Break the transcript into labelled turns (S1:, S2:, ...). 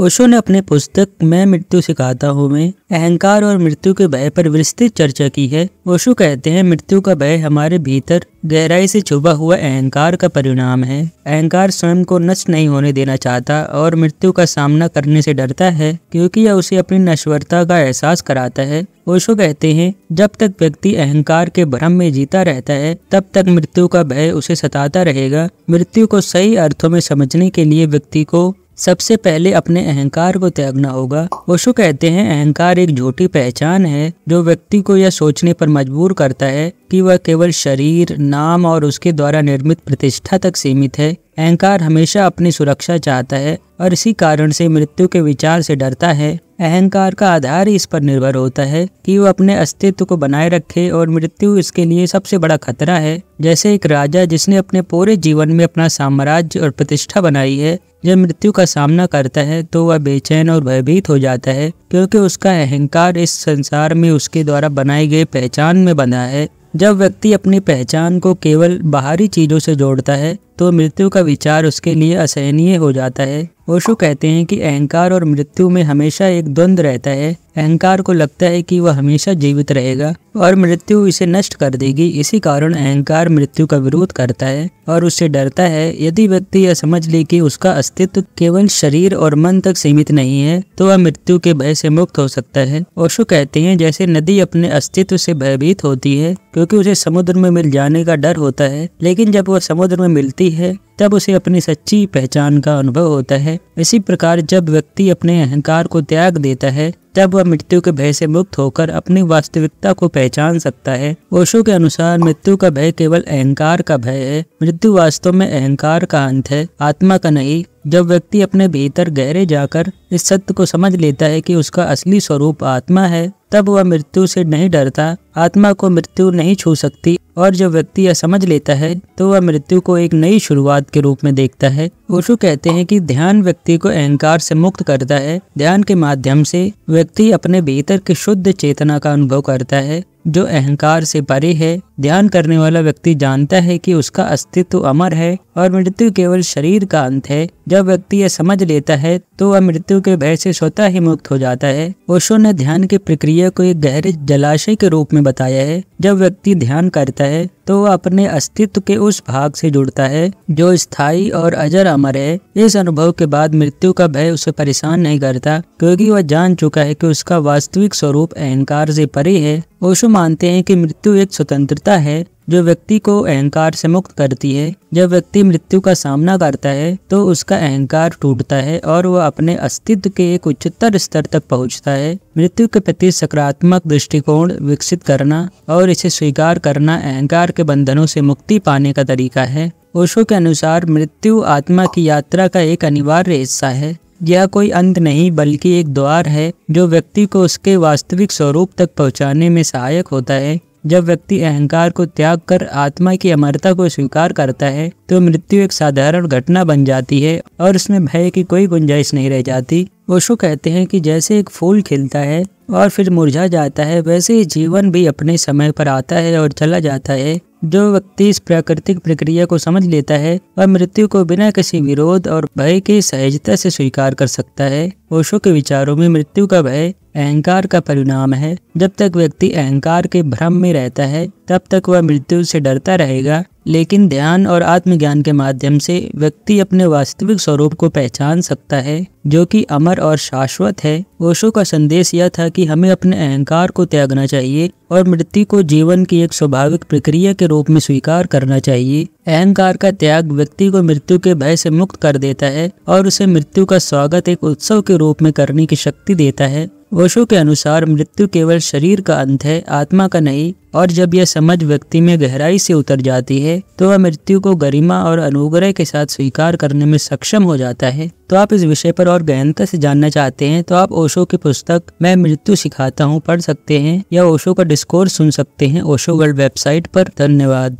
S1: ओशो ने अपने पुस्तक मैं मृत्यु सिखाता हूँ में अहंकार और मृत्यु के भय पर विस्तृत चर्चा की है ओशो कहते हैं मृत्यु का भय हमारे भीतर गहराई से छुपा हुआ अहंकार का परिणाम है अहंकार स्वयं को नष्ट नहीं होने देना चाहता और मृत्यु का सामना करने से डरता है क्योंकि यह उसे अपनी नश्वरता का एहसास कराता है ओशो कहते हैं जब तक व्यक्ति अहंकार के भ्रम में जीता रहता है तब तक मृत्यु का भय उसे सताता रहेगा मृत्यु को सही अर्थों में समझने के लिए व्यक्ति को सबसे पहले अपने अहंकार को त्यागना होगा ओशो कहते हैं अहंकार एक झूठी पहचान है जो व्यक्ति को यह सोचने पर मजबूर करता है कि वह केवल शरीर नाम और उसके द्वारा निर्मित प्रतिष्ठा तक सीमित है अहंकार हमेशा अपनी सुरक्षा चाहता है और इसी कारण से मृत्यु के विचार से डरता है अहंकार का आधार ही इस पर निर्भर होता है कि वह अपने अस्तित्व को बनाए रखे और मृत्यु इसके लिए सबसे बड़ा खतरा है जैसे एक राजा जिसने अपने पूरे जीवन में अपना साम्राज्य और प्रतिष्ठा बनाई है जब मृत्यु का सामना करता है तो वह बेचैन और भयभीत हो जाता है क्योंकि उसका अहंकार इस संसार में उसके द्वारा बनाई गई पहचान में बंधा है जब व्यक्ति अपनी पहचान को केवल बाहरी चीजों से जोड़ता है तो मृत्यु का विचार उसके लिए असहनीय हो जाता है ओशो कहते हैं कि अहंकार और मृत्यु में हमेशा एक द्वंद रहता है अहंकार को लगता है कि वह हमेशा जीवित रहेगा और मृत्यु इसे नष्ट कर देगी इसी कारण अहंकार मृत्यु का विरोध करता है और उससे डरता है यदि व्यक्ति यह समझ ले कि उसका अस्तित्व केवल शरीर और मन तक सीमित नहीं है तो वह मृत्यु के भय से मुक्त हो सकता है ओशो कहते हैं जैसे नदी अपने अस्तित्व से भयभीत होती है क्योंकि उसे समुद्र में मिल जाने का डर होता है लेकिन जब वह समुद्र में मिलती है तब उसे अपनी सच्ची पहचान का अनुभव होता है इसी प्रकार जब व्यक्ति अपने अहंकार को त्याग देता है तब वह मृत्यु के भय से मुक्त होकर अपनी वास्तविकता को पहचान सकता है ओशो के अनुसार मृत्यु का भय केवल अहंकार का भय है मृत्यु वास्तव में अहंकार का अंत है आत्मा का नहीं जब व्यक्ति अपने भीतर गहरे जाकर इस सत्य को समझ लेता है कि उसका असली स्वरूप आत्मा है तब वह मृत्यु से नहीं डरता आत्मा को मृत्यु नहीं छू सकती और जो व्यक्ति यह समझ लेता है तो वह मृत्यु को एक नई शुरुआत के रूप में देखता है ओशो कहते हैं कि ध्यान व्यक्ति को अहंकार से मुक्त करता है ध्यान के माध्यम से व्यक्ति अपने भीतर की शुद्ध चेतना का अनुभव करता है जो अहंकार से परे है ध्यान करने वाला व्यक्ति जानता है कि उसका अस्तित्व अमर है और मृत्यु केवल शरीर का अंत है जब व्यक्ति यह समझ लेता है तो वह मृत्यु के भय से स्वतः ही मुक्त हो जाता है ओशो ने ध्यान की प्रक्रिया को एक गहरे जलाशय के रूप में बताया है जब व्यक्ति ध्यान करता है तो वह अपने अस्तित्व के उस भाग से जुड़ता है जो स्थायी और अजर अमर है इस अनुभव के बाद मृत्यु का भय उसे परेशान नहीं करता क्योंकि वह जान चुका है कि उसका वास्तविक स्वरूप अहंकार से परे है ओशो मानते हैं कि मृत्यु एक स्वतंत्रता है जो व्यक्ति को अहंकार से मुक्त करती है जब व्यक्ति मृत्यु का सामना करता है तो उसका अहंकार टूटता है और वह अपने अस्तित्व के एक उच्चतर स्तर तक पहुंचता है मृत्यु के प्रति सकारात्मक दृष्टिकोण विकसित करना और इसे स्वीकार करना अहंकार के बंधनों से मुक्ति पाने का तरीका है ओशो के अनुसार मृत्यु आत्मा की यात्रा का एक अनिवार्य हिस्सा है यह कोई अंत नहीं बल्कि एक द्वार है जो व्यक्ति को उसके वास्तविक स्वरूप तक पहुंचाने में सहायक होता है जब व्यक्ति अहंकार को त्याग कर आत्मा की अमरता को स्वीकार करता है तो मृत्यु एक साधारण घटना बन जाती है और उसमें भय की कोई गुंजाइश नहीं रह जाती ओशो कहते हैं कि जैसे एक फूल खिलता है और फिर मुरझा जाता है वैसे ही जीवन भी अपने समय पर आता है और चला जाता है जो व्यक्ति इस प्राकृतिक प्रक्रिया को समझ लेता है वह मृत्यु को बिना किसी विरोध और भय के सहजता से स्वीकार कर सकता है ओशो के विचारों में मृत्यु का भय अहंकार का परिणाम है जब तक व्यक्ति अहंकार के भ्रम में रहता है तब तक वह मृत्यु से डरता रहेगा लेकिन ध्यान और आत्मज्ञान के माध्यम से व्यक्ति अपने वास्तविक स्वरूप को पहचान सकता है जो कि अमर और शाश्वत है ओशो का संदेश यह था कि हमें अपने अहंकार को त्यागना चाहिए और मृत्यु को जीवन की एक स्वाभाविक प्रक्रिया के रूप में स्वीकार करना चाहिए अहंकार का त्याग व्यक्ति को मृत्यु के भय से मुक्त कर देता है और उसे मृत्यु का स्वागत एक उत्सव के रूप में करने की शक्ति देता है ओशो के अनुसार मृत्यु केवल शरीर का अंत है आत्मा का नहीं और जब यह समझ व्यक्ति में गहराई से उतर जाती है तो वह मृत्यु को गरिमा और अनुग्रह के साथ स्वीकार करने में सक्षम हो जाता है तो आप इस विषय पर और गहनता से जानना चाहते हैं तो आप ओशो की पुस्तक मैं मृत्यु सिखाता हूँ पढ़ सकते हैं या ओशो का डिस्कोर्स सुन सकते हैं ओशो वर्ल्ड वेबसाइट पर धन्यवाद